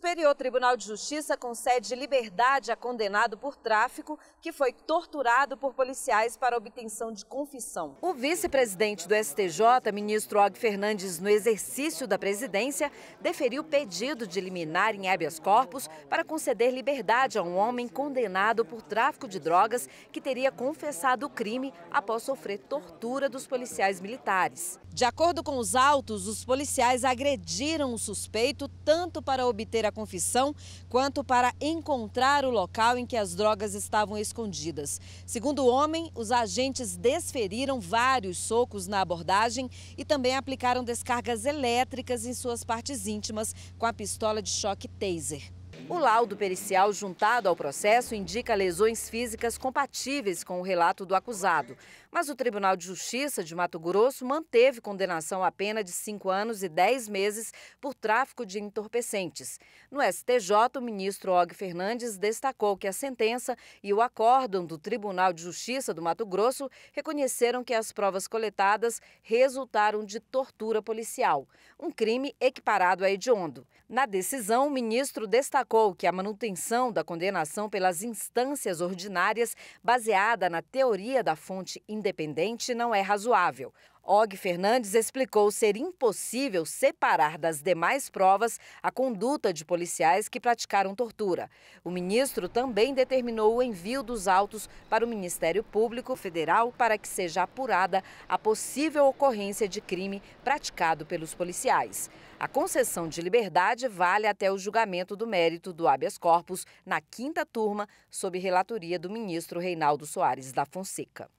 Superior Tribunal de Justiça concede liberdade a condenado por tráfico que foi torturado por policiais para obtenção de confissão. O vice-presidente do STJ, ministro Og Fernandes, no exercício da presidência, deferiu pedido de liminar em habeas corpus para conceder liberdade a um homem condenado por tráfico de drogas que teria confessado o crime após sofrer tortura dos policiais militares. De acordo com os autos, os policiais agrediram o suspeito tanto para obter a a confissão quanto para encontrar o local em que as drogas estavam escondidas. Segundo o homem, os agentes desferiram vários socos na abordagem e também aplicaram descargas elétricas em suas partes íntimas com a pistola de choque taser. O laudo pericial juntado ao processo indica lesões físicas compatíveis com o relato do acusado. Mas o Tribunal de Justiça de Mato Grosso manteve condenação à pena de 5 anos e 10 meses por tráfico de entorpecentes. No STJ, o ministro Og Fernandes destacou que a sentença e o acórdão do Tribunal de Justiça do Mato Grosso reconheceram que as provas coletadas resultaram de tortura policial, um crime equiparado a hediondo. Na decisão, o ministro destacou destacou que a manutenção da condenação pelas instâncias ordinárias, baseada na teoria da fonte independente, não é razoável. Og Fernandes explicou ser impossível separar das demais provas a conduta de policiais que praticaram tortura. O ministro também determinou o envio dos autos para o Ministério Público Federal para que seja apurada a possível ocorrência de crime praticado pelos policiais. A concessão de liberdade vale até o julgamento do mérito do habeas corpus na quinta turma, sob relatoria do ministro Reinaldo Soares da Fonseca.